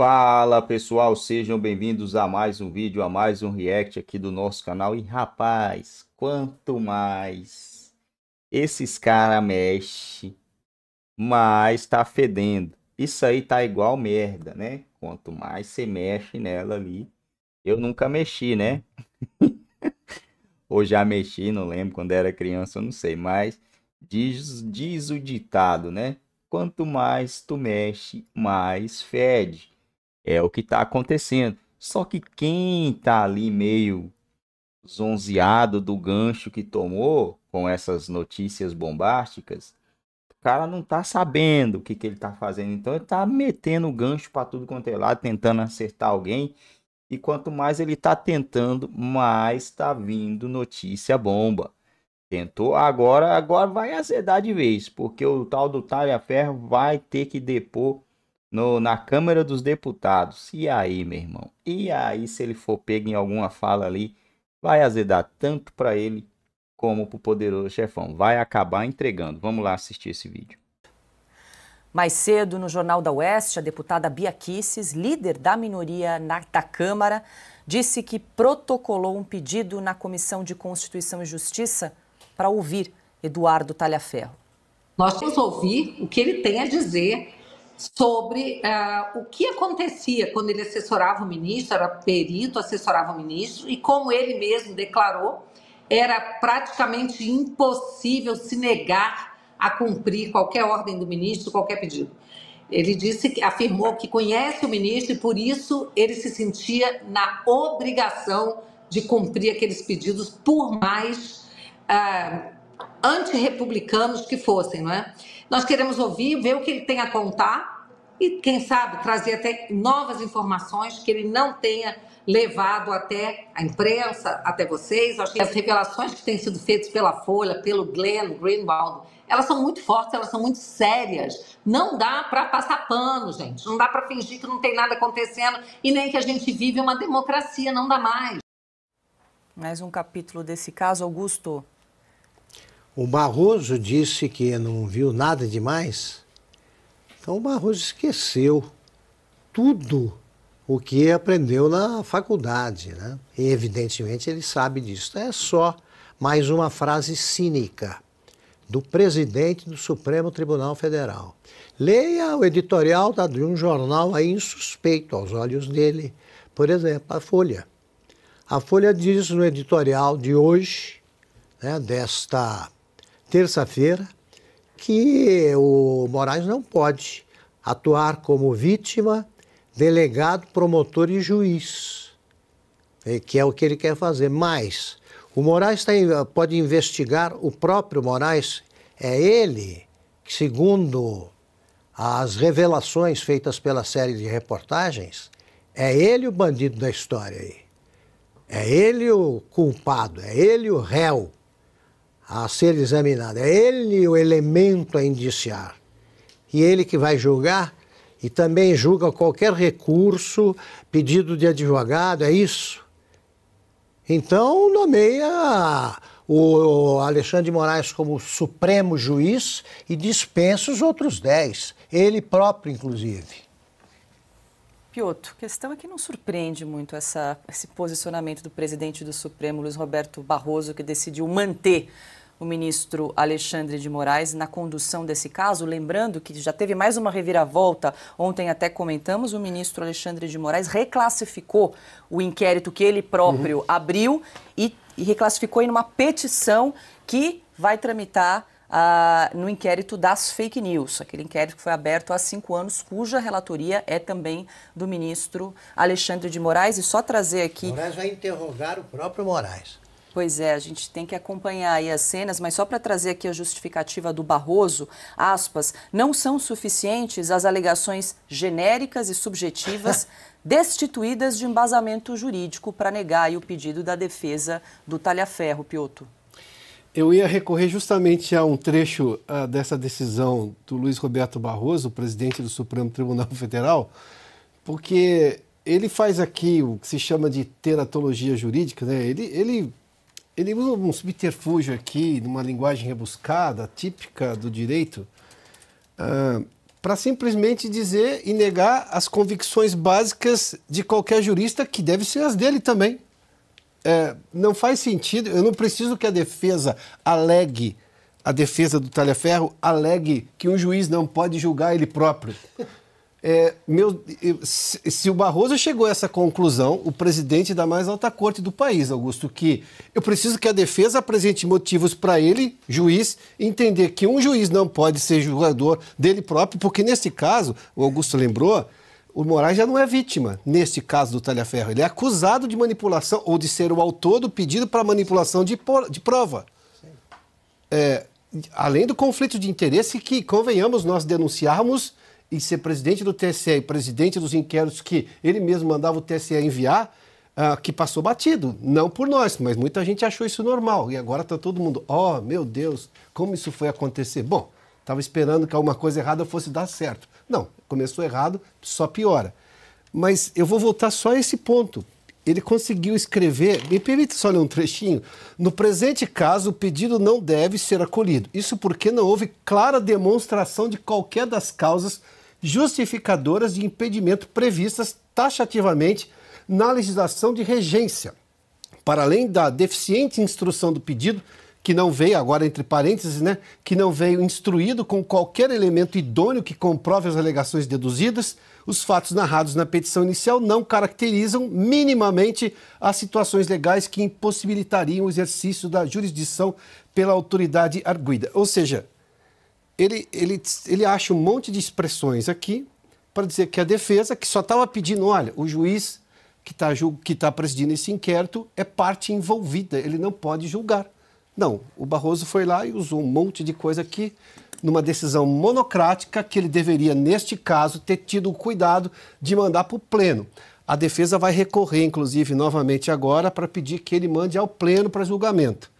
Fala pessoal, sejam bem-vindos a mais um vídeo, a mais um react aqui do nosso canal. E rapaz, quanto mais esses caras mexe, mais tá fedendo. Isso aí tá igual merda, né? Quanto mais você mexe nela ali, eu nunca mexi, né? Ou já mexi, não lembro, quando era criança, eu não sei, mas diz, diz o ditado, né? Quanto mais tu mexe, mais fede. É o que está acontecendo. Só que quem está ali meio zonzeado do gancho que tomou com essas notícias bombásticas, o cara não está sabendo o que, que ele está fazendo. Então ele está metendo gancho para tudo quanto é lado, tentando acertar alguém. E quanto mais ele está tentando, mais está vindo notícia bomba. Tentou, agora agora vai azedar de vez, porque o tal do Talha Ferro vai ter que depor no, na Câmara dos Deputados. E aí, meu irmão? E aí, se ele for pego em alguma fala ali, vai azedar tanto para ele como para o poderoso chefão. Vai acabar entregando. Vamos lá assistir esse vídeo. Mais cedo, no Jornal da Oeste, a deputada Bia Kisses, líder da minoria na, da Câmara, disse que protocolou um pedido na Comissão de Constituição e Justiça para ouvir Eduardo Talhaferro. Nós vamos ouvir o que ele tem a dizer sobre uh, o que acontecia quando ele assessorava o ministro, era perito, assessorava o ministro, e como ele mesmo declarou, era praticamente impossível se negar a cumprir qualquer ordem do ministro, qualquer pedido. Ele disse, afirmou que conhece o ministro e por isso ele se sentia na obrigação de cumprir aqueles pedidos, por mais uh, antirrepublicanos que fossem, não é? Nós queremos ouvir, ver o que ele tem a contar e, quem sabe, trazer até novas informações que ele não tenha levado até a imprensa, até vocês. Acho que as revelações que têm sido feitas pela Folha, pelo Glenn Greenwald, elas são muito fortes, elas são muito sérias. Não dá para passar pano, gente. Não dá para fingir que não tem nada acontecendo e nem que a gente vive uma democracia, não dá mais. Mais um capítulo desse caso, Augusto. O Barroso disse que não viu nada demais. Então o Barroso esqueceu tudo o que aprendeu na faculdade. Né? E, evidentemente, ele sabe disso. é só mais uma frase cínica do presidente do Supremo Tribunal Federal. Leia o editorial tá, de um jornal aí insuspeito aos olhos dele. Por exemplo, a Folha. A Folha diz no editorial de hoje, né, desta terça-feira, que o Moraes não pode atuar como vítima, delegado, promotor e juiz, eh, que é o que ele quer fazer. Mas o Moraes tem, tá pode investigar o próprio Moraes, é ele que, segundo as revelações feitas pela série de reportagens, é ele o bandido da história aí. É ele o culpado, é ele o réu a ser examinado. É ele o elemento a indiciar. E ele que vai julgar e também julga qualquer recurso, pedido de advogado, é isso. Então, nomeia o Alexandre de Moraes como supremo juiz e dispensa os outros dez, ele próprio, inclusive. Piotr, questão é que não surpreende muito essa, esse posicionamento do presidente do Supremo, Luiz Roberto Barroso, que decidiu manter o ministro Alexandre de Moraes na condução desse caso, lembrando que já teve mais uma reviravolta. Ontem até comentamos, o ministro Alexandre de Moraes reclassificou o inquérito que ele próprio uhum. abriu e, e, reclassificou em uma petição que vai tramitar ah, no inquérito das fake news, aquele inquérito que foi aberto há cinco anos, cuja relatoria é também do ministro Alexandre de Moraes. E só trazer aqui. Moraes vai interrogar o próprio Moraes. Pois é, a gente tem que acompanhar aí as cenas, mas só para trazer aqui a justificativa do Barroso, aspas, não são suficientes as alegações genéricas e subjetivas destituídas de embasamento jurídico para negar o pedido da defesa do Talhaferro, Pioto. Eu ia recorrer justamente a um trecho uh, dessa decisão do Luiz Roberto Barroso, presidente do Supremo Tribunal Federal, porque ele faz aqui o que se chama de teratologia jurídica, né? Ele, ele ele usa um subterfúgio aqui, numa linguagem rebuscada, típica do direito, uh, ah, para simplesmente dizer e negar as convicções básicas de qualquer jurista, que devem ser as dele também. É, não faz sentido, eu não preciso que a defesa alegue, a defesa do Talhaferro alegue que um juiz não pode julgar ele próprio. É, meu, se, se o Barroso chegou a essa conclusão, o presidente da mais alta corte do país, Augusto, que eu preciso que a defesa apresente motivos para ele, juiz, entender que um juiz não pode ser julgador dele próprio, porque nesse caso, o Augusto lembrou, o Moraes já não é vítima, neste caso do Talhaferro. Ele é acusado de manipulação ou de ser o autor do pedido para manipulação de, por, de prova. É, além do conflito de interesse que, convenhamos, nós denunciarmos e ser presidente do TSE e presidente dos inquéritos que ele mesmo mandava o TSE enviar, uh, que passou batido. Não por nós, mas muita gente achou isso normal. E agora está todo mundo, oh meu Deus, como isso foi acontecer? Bom, estava esperando que alguma coisa errada fosse dar certo. Não, começou errado, só piora. Mas eu vou voltar só a esse ponto. Ele conseguiu escrever, me permite só ler um trechinho. No presente caso, o pedido não deve ser acolhido. Isso porque não houve clara demonstração de qualquer das causas justificadoras de impedimento previstas taxativamente na legislação de regência. Para além da deficiente instrução do pedido, que não veio, agora entre parênteses, né, que não veio instruído com qualquer elemento idôneo que comprove as alegações deduzidas, os fatos narrados na petição inicial não caracterizam minimamente as situações legais que impossibilitariam o exercício da jurisdição pela autoridade arguida. Ou seja, ele, ele, ele acha um monte de expressões aqui para dizer que a defesa, que só estava pedindo, olha, o juiz que está que tá presidindo esse inquérito é parte envolvida, ele não pode julgar. Não, o Barroso foi lá e usou um monte de coisa aqui numa decisão monocrática que ele deveria, neste caso, ter tido o cuidado de mandar para o Pleno. A defesa vai recorrer, inclusive, novamente agora, para pedir que ele mande ao Pleno para julgamento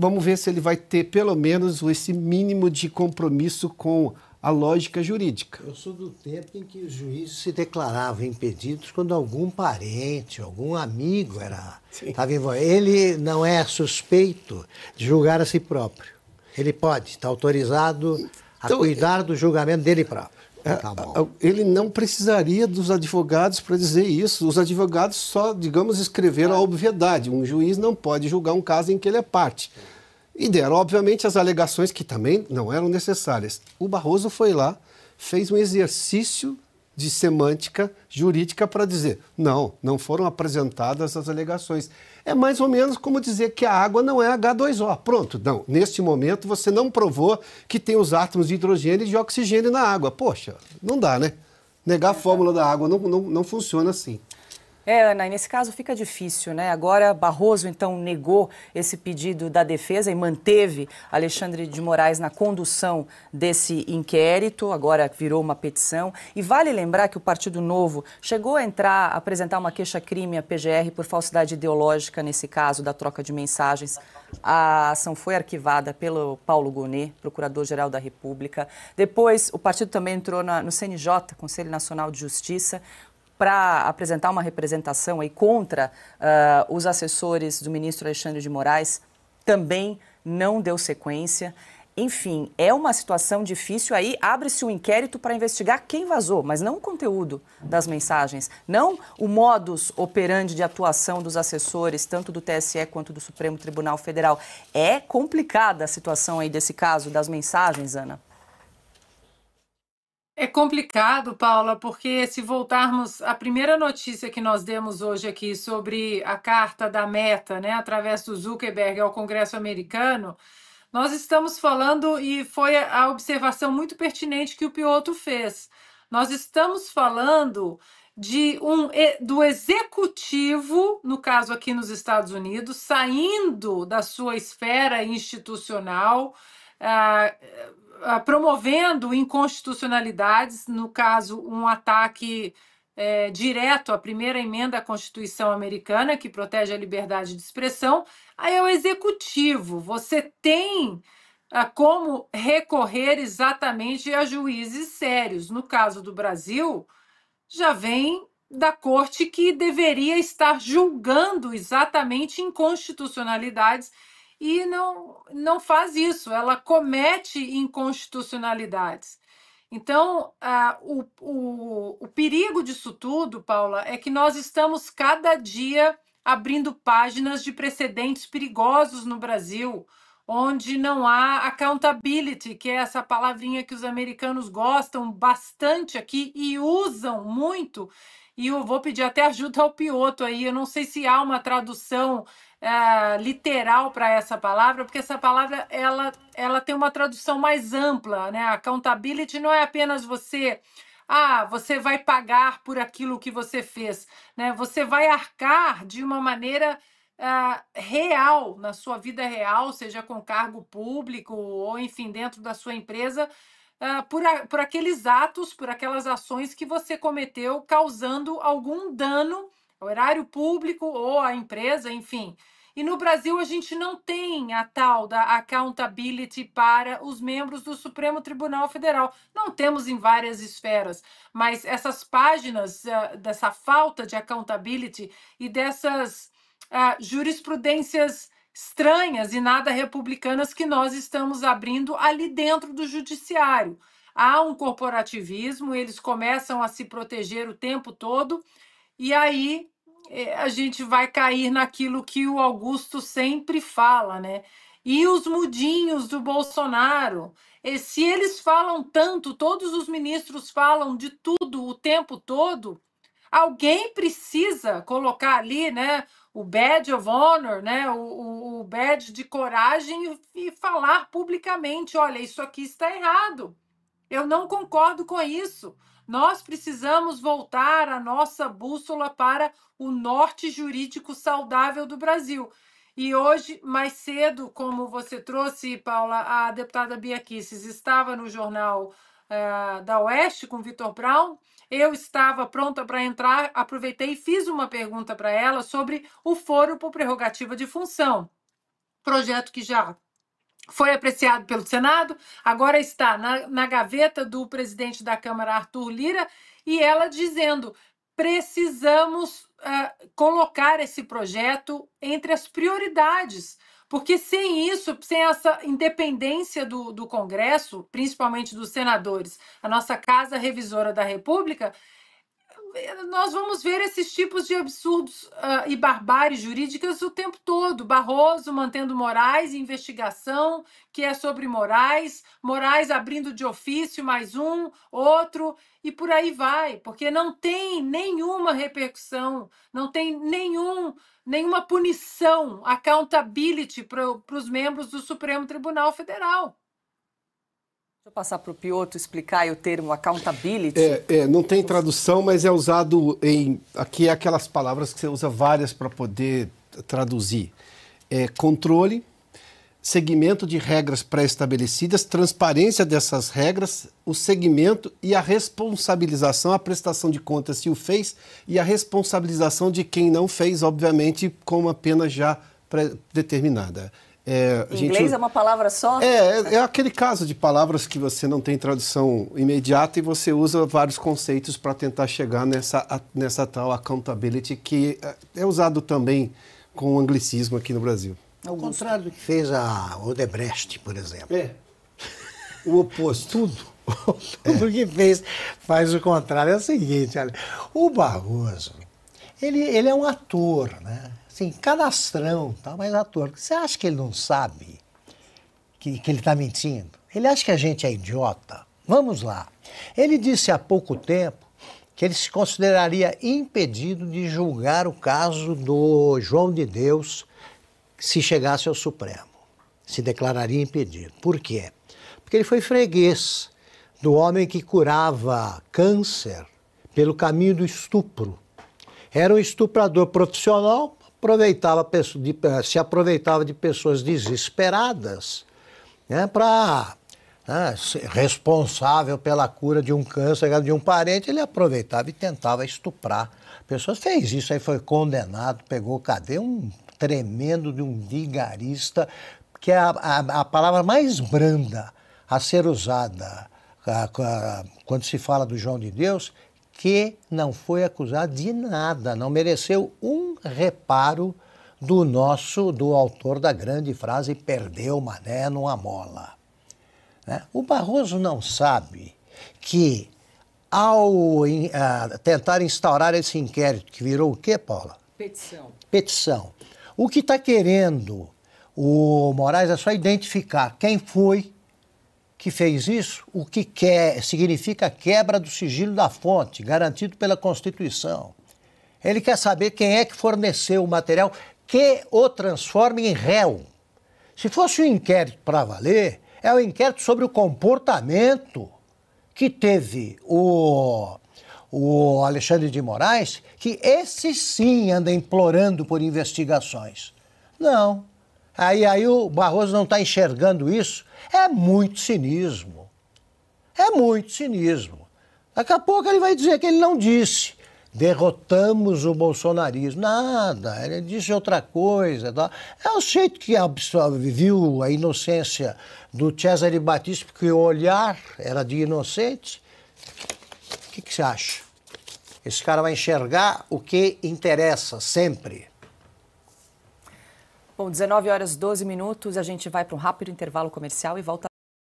vamos ver se ele vai ter pelo menos esse mínimo de compromisso com a lógica jurídica. Eu sou do tempo em que os juízes se declaravam impedidos quando algum parente, algum amigo era estava envolvido. Ele não é suspeito de julgar a si próprio. Ele pode, está autorizado a então, cuidar do julgamento dele próprio. É, tá é, ele não precisaria dos advogados para dizer isso. Os advogados só, digamos, escreveram a é. obviedade. Um juiz não pode julgar um caso em que ele é parte. E deram, obviamente, as alegações que também não eram necessárias. O Barroso foi lá, fez um exercício de semântica jurídica para dizer não, não foram apresentadas as alegações. É mais ou menos como dizer que a água não é H2O. Pronto, não. Neste momento você não provou que tem os átomos de hidrogênio e de oxigênio na água. Poxa, não dá, né? Negar a fórmula da água não, não, não funciona assim. É, Ana, e nesse caso fica difícil, né? Agora, Barroso, então, negou esse pedido da defesa e manteve Alexandre de Moraes na condução desse inquérito, agora virou uma petição. E vale lembrar que o Partido Novo chegou a entrar, a apresentar uma queixa-crime à PGR por falsidade ideológica nesse caso da troca de mensagens. A ação foi arquivada pelo Paulo Gonet, Procurador-Geral da República. Depois, o partido também entrou na, no CNJ, Conselho Nacional de Justiça para apresentar uma representação aí contra uh, os assessores do ministro Alexandre de Moraes, também não deu sequência. Enfim, é uma situação difícil. Aí abre-se um inquérito para investigar quem vazou, mas não o conteúdo das mensagens, não o modus operandi de atuação dos assessores, tanto do TSE quanto do Supremo Tribunal Federal. É complicada a situação aí desse caso das mensagens, Ana. É complicado, Paula, porque se voltarmos à primeira notícia que nós demos hoje aqui sobre a carta da Meta, né, através do Zuckerberg ao Congresso americano, nós estamos falando e foi a observação muito pertinente que o Piotr fez. Nós estamos falando de um do executivo, no caso aqui nos Estados Unidos, saindo da sua esfera institucional promovendo inconstitucionalidades, no caso, um ataque é, direto à primeira emenda à Constituição americana, que protege a liberdade de expressão, aí é o executivo. Você tem ah, como recorrer exatamente a juízes sérios. No caso do Brasil, já vem da corte que deveria estar julgando exatamente inconstitucionalidades e não, não faz isso, ela comete inconstitucionalidades. Então, o, o, o perigo disso tudo, Paula, é que nós estamos cada dia abrindo páginas de precedentes perigosos no Brasil, onde não há accountability, que é essa palavrinha que os americanos gostam bastante aqui e usam muito. E eu vou pedir até ajuda ao Pioto aí, eu não sei se há uma tradução é, literal para essa palavra, porque essa palavra ela, ela tem uma tradução mais ampla, né? Accountability não é apenas você ah, você vai pagar por aquilo que você fez, né? Você vai arcar de uma maneira ah, real na sua vida real, seja com cargo público ou enfim dentro da sua empresa, ah, por, a, por aqueles atos, por aquelas ações que você cometeu, causando algum dano o horário público ou a empresa, enfim. E no Brasil a gente não tem a tal da accountability para os membros do Supremo Tribunal Federal. Não temos em várias esferas, mas essas páginas uh, dessa falta de accountability e dessas uh, jurisprudências estranhas e nada republicanas que nós estamos abrindo ali dentro do judiciário. Há um corporativismo, eles começam a se proteger o tempo todo e aí é, a gente vai cair naquilo que o Augusto sempre fala, né? E os mudinhos do Bolsonaro, e se eles falam tanto, todos os ministros falam de tudo o tempo todo, alguém precisa colocar ali, né, o badge of honor, né, o, o badge de coragem e falar publicamente, olha, isso aqui está errado. Eu não concordo com isso. Nós precisamos voltar a nossa bússola para o norte jurídico saudável do Brasil. E hoje, mais cedo, como você trouxe, Paula, a deputada Bia Kisses estava no jornal uh, da Oeste com Vitor Brown. Eu estava pronta para entrar, aproveitei e fiz uma pergunta para ela sobre o foro por prerrogativa de função. Projeto que já foi apreciado pelo Senado, agora está na, na gaveta do presidente da Câmara, Arthur Lira, e ela dizendo: precisamos uh, colocar esse projeto entre as prioridades. Porque sem isso, sem essa independência do, do Congresso, principalmente dos senadores, a nossa Casa Revisora da República, nós vamos ver esses tipos de absurdos uh, e barbáries jurídicas o tempo todo. Barroso mantendo Moraes, investigação que é sobre Moraes, Moraes abrindo de ofício mais um, outro, e por aí vai, porque não tem nenhuma repercussão, não tem nenhum, nenhuma punição, accountability para os membros do Supremo Tribunal Federal. Deixa eu passar para o Pioto explicar aí o termo accountability. É, é, não tem tradução, mas é usado em. Aqui é aquelas palavras que você usa várias para poder traduzir: é controle, seguimento de regras pré-estabelecidas, transparência dessas regras, o segmento e a responsabilização, a prestação de contas se o fez e a responsabilização de quem não fez, obviamente, com uma pena já determinada. É, inglês gente... é uma palavra só? É, é, é, aquele caso de palavras que você não tem tradução imediata e você usa vários conceitos para tentar chegar nessa, a, nessa tal accountability que é, é usado também com o anglicismo aqui no Brasil. Ao contrário do que fez a Odebrecht, por exemplo. É. O oposto. Tudo. Tudo que fez faz o contrário. É o seguinte, olha, o Barroso, ele, ele é um ator, né? assim, cadastrão, tá? mas ator, você acha que ele não sabe que, que ele está mentindo? Ele acha que a gente é idiota? Vamos lá. Ele disse há pouco tempo que ele se consideraria impedido de julgar o caso do João de Deus se chegasse ao Supremo. Se declararia impedido. Por quê? Porque ele foi freguês do homem que curava câncer pelo caminho do estupro. Era um estuprador profissional aproveitava, eh, se aproveitava de pessoas desesperadas né, para né, responsável pela cura de um câncer de um parente, ele aproveitava e tentava estuprar. pessoas fez isso, aí foi condenado, pegou cadeia, um tremendo de um vigarista, que é a, a, a palavra mais branda a ser usada quando se fala do João de Deus, que não foi acusado de nada, não mereceu um reparo do nosso, do autor da grande frase, perdeu mané numa mola. Né? O Barroso não sabe que, ao in, uh, tentar instaurar esse inquérito, que virou o quê, Paula? Petição. Petição. O que está querendo o Moraes é só identificar quem foi que fez isso, o que quer, significa quebra do sigilo da fonte, garantido pela Constituição. Ele quer saber quem é que forneceu o material que o transforma em réu. Se fosse um inquérito para valer, é um inquérito sobre o comportamento que teve o, o Alexandre de Moraes, que esse sim anda implorando por investigações. Não, Aí, aí o Barroso não está enxergando isso. É muito cinismo. É muito cinismo. Daqui a pouco ele vai dizer que ele não disse. Derrotamos o bolsonarismo. Nada, ele disse outra coisa. Tá? É o jeito que viu a inocência do Cesare Batista, porque o olhar era de inocente. O que, que você acha? Esse cara vai enxergar o que interessa sempre. Bom, 19 horas 12 minutos, a gente vai para um rápido intervalo comercial e volta.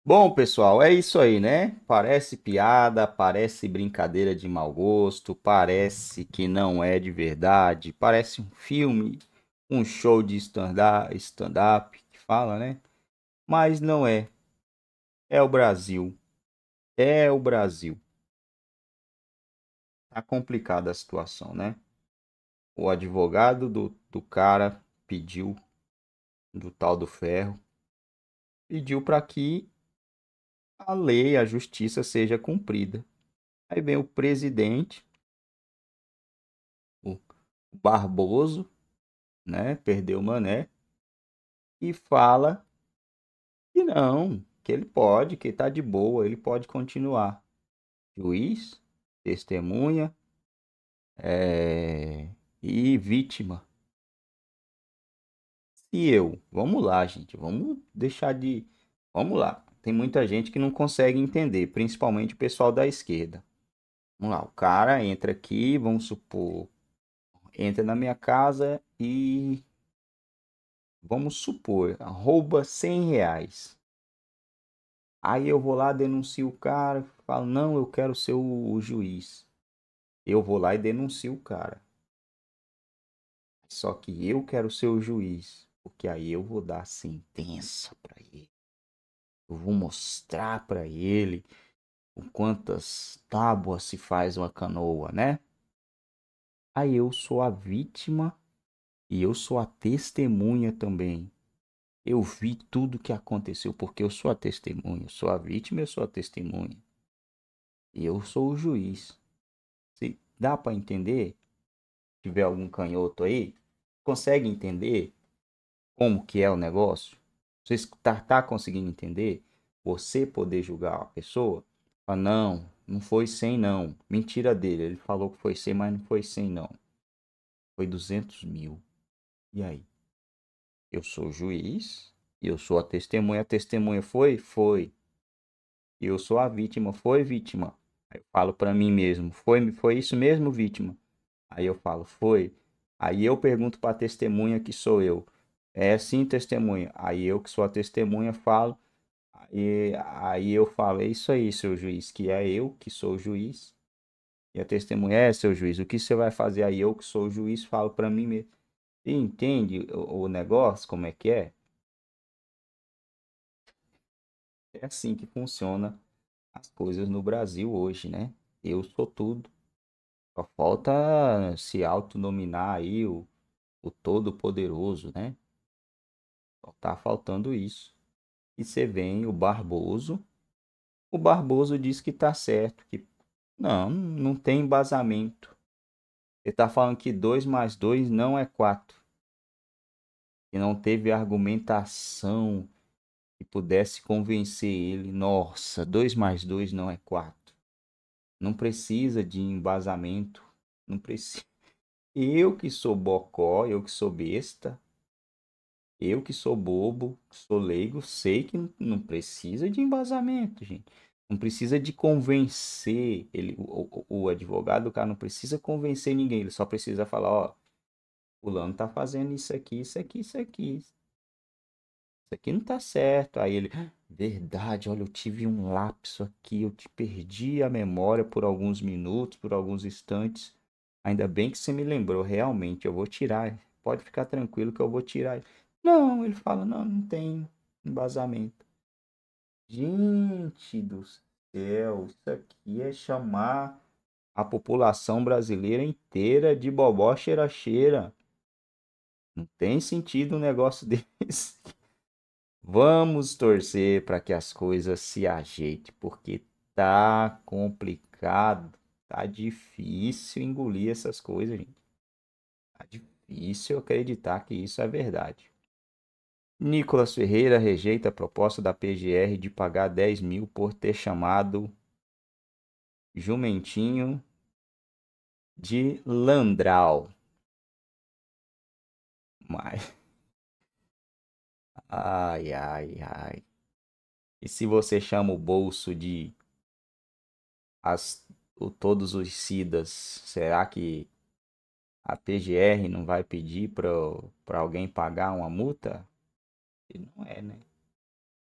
Bom, pessoal, é isso aí, né? Parece piada, parece brincadeira de mau gosto, parece que não é de verdade, parece um filme, um show de stand-up, stand que fala, né? Mas não é. É o Brasil. É o Brasil. Tá complicada a situação, né? O advogado do, do cara pediu do tal do ferro, pediu para que a lei, a justiça seja cumprida. Aí vem o presidente, o Barboso, né, perdeu o mané, e fala que não, que ele pode, que está de boa, ele pode continuar. Juiz, testemunha é... e vítima e eu. Vamos lá, gente. Vamos deixar de. Vamos lá. Tem muita gente que não consegue entender, principalmente o pessoal da esquerda. Vamos lá, o cara entra aqui, vamos supor, entra na minha casa e vamos supor, rouba 100 reais. Aí eu vou lá, denuncio o cara, falo, não, eu quero ser o, juiz. Eu vou lá e denuncio o cara. Só que eu quero ser o juiz. Porque aí eu vou dar sentença para ele. Eu vou mostrar para ele com quantas tábuas se faz uma canoa, né? Aí eu sou a vítima e eu sou a testemunha também. Eu vi tudo que aconteceu porque eu sou a testemunha, eu sou a vítima, eu sou a testemunha. E eu sou o juiz. Se dá para entender? Se tiver algum canhoto aí, consegue entender? como que é o negócio? Você está tá conseguindo entender? Você poder julgar a pessoa? Fala, não, não foi 100 não. Mentira dele, ele falou que foi 100, mas não foi 100 não. Foi 200 mil. E aí? Eu sou juiz eu sou a testemunha. A testemunha foi? Foi. Eu sou a vítima, foi vítima. Aí eu falo para mim mesmo, foi, foi isso mesmo, vítima? Aí eu falo, foi. Aí eu pergunto para a testemunha que sou eu, é sim testemunha. Aí eu que sou a testemunha falo, e aí eu falo, é isso aí, seu juiz, que é eu que sou o juiz. E a testemunha é seu juiz. O que você vai fazer aí? Eu que sou o juiz, falo para mim mesmo. entende o, o negócio, como é que é? É assim que funciona as coisas no Brasil hoje, né? Eu sou tudo. Só falta se autonominar aí o, o Todo-Poderoso, né? Tá faltando isso. E você vem o Barboso. O Barboso diz que tá certo, que não, não tem embasamento. Ele tá falando que 2 mais 2 não é 4. E não teve argumentação que pudesse convencer ele. Nossa, 2 mais 2 não é 4. Não precisa de embasamento. Não precisa. Eu que sou bocó, eu que sou besta, eu que sou bobo, que sou leigo, sei que não precisa de embasamento, gente. Não precisa de convencer ele, o, o, o advogado, o cara não precisa convencer ninguém, ele só precisa falar, ó, fulano tá fazendo isso aqui, isso aqui, isso aqui. Isso aqui não tá certo. Aí ele, ah, verdade, olha, eu tive um lapso aqui, eu te perdi a memória por alguns minutos, por alguns instantes. Ainda bem que você me lembrou, realmente, eu vou tirar. Pode ficar tranquilo que eu vou tirar. Não, ele fala, não, não tem embasamento. Gente do céu, isso aqui é chamar a população brasileira inteira de bobó cheira-cheira. Não tem sentido um negócio desse. Vamos torcer para que as coisas se ajeitem, porque tá complicado, tá difícil engolir essas coisas, gente. Tá difícil acreditar que isso é verdade. Nicolas Ferreira rejeita a proposta da PGR de pagar 10 mil por ter chamado Jumentinho de Landral. Mas. Ai, ai, ai. E se você chama o bolso de. As, o, todos os cidas, será que a PGR não vai pedir para alguém pagar uma multa? Ele não é, né?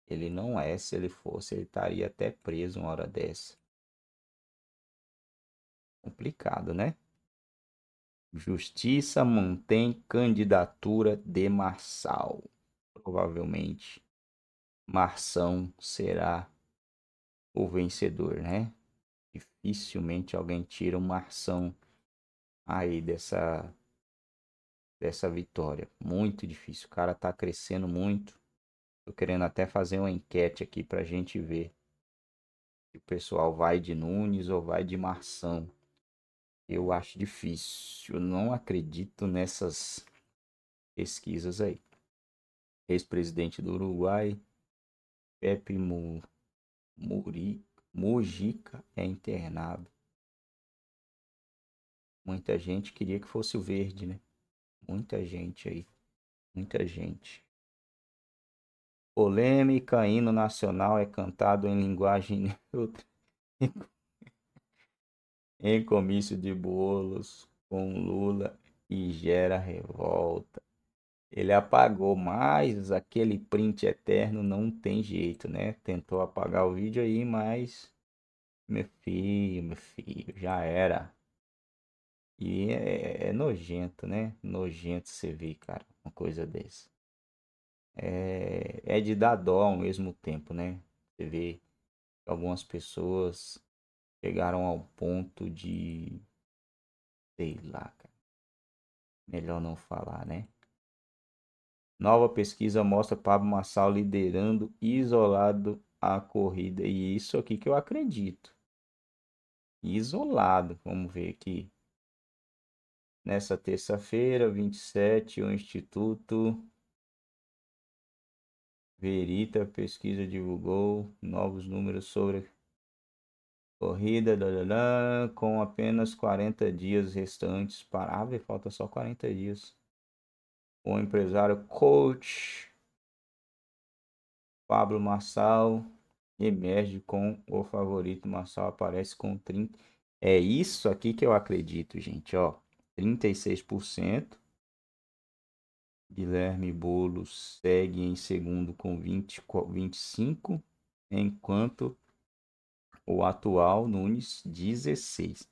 Ele não é. Se ele fosse, ele estaria até preso uma hora dessa. Complicado, né? Justiça mantém candidatura de Marçal. Provavelmente Marção será o vencedor, né? Dificilmente alguém tira o Marção aí dessa dessa vitória. Muito difícil. O cara tá crescendo muito. Tô querendo até fazer uma enquete aqui pra gente ver se o pessoal vai de Nunes ou vai de Marção. Eu acho difícil. Eu não acredito nessas pesquisas aí. Ex-presidente do Uruguai, Pepe Mu, Mujica é internado. Muita gente queria que fosse o verde, né? Muita gente aí. Muita gente. Polêmica, hino nacional é cantado em linguagem neutra. em comício de bolos com Lula e gera revolta. Ele apagou, mas aquele print eterno não tem jeito, né? Tentou apagar o vídeo aí, mas. Meu filho, meu filho, já era. E é, é, nojento, né? Nojento você ver, cara, uma coisa dessa. É, é de dar dó ao mesmo tempo, né? Você vê que algumas pessoas chegaram ao ponto de. Sei lá, cara. Melhor não falar, né? Nova pesquisa mostra Pablo Massal liderando isolado a corrida. E é isso aqui que eu acredito. Isolado. Vamos ver aqui. Nessa terça-feira, 27, o Instituto Verita Pesquisa divulgou novos números sobre corrida dadadá, com apenas 40 dias restantes para. Ah, ver. falta só 40 dias. O empresário coach Pablo Marçal emerge com o favorito. Marçal aparece com 30. É isso aqui que eu acredito, gente, ó. 36%. Guilherme Boulos segue em segundo com 20, 25%, enquanto o atual Nunes 16%.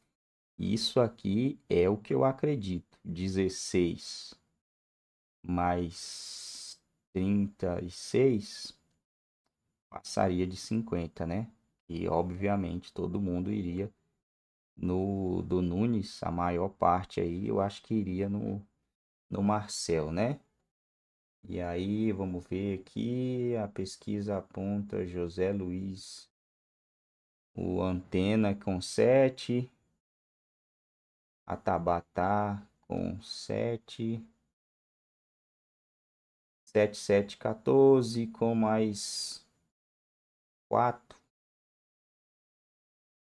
Isso aqui é o que eu acredito. 16 mais 36 passaria de 50, né? E obviamente todo mundo iria no do Nunes, a maior parte aí, eu acho que iria no, no Marcel, né? E aí, vamos ver aqui, a pesquisa aponta José Luiz, o Antena com 7, a Tabatá com 7, 7714 com mais 4,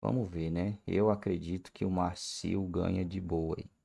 Vamos ver, né? Eu acredito que o Marcio ganha de boa aí.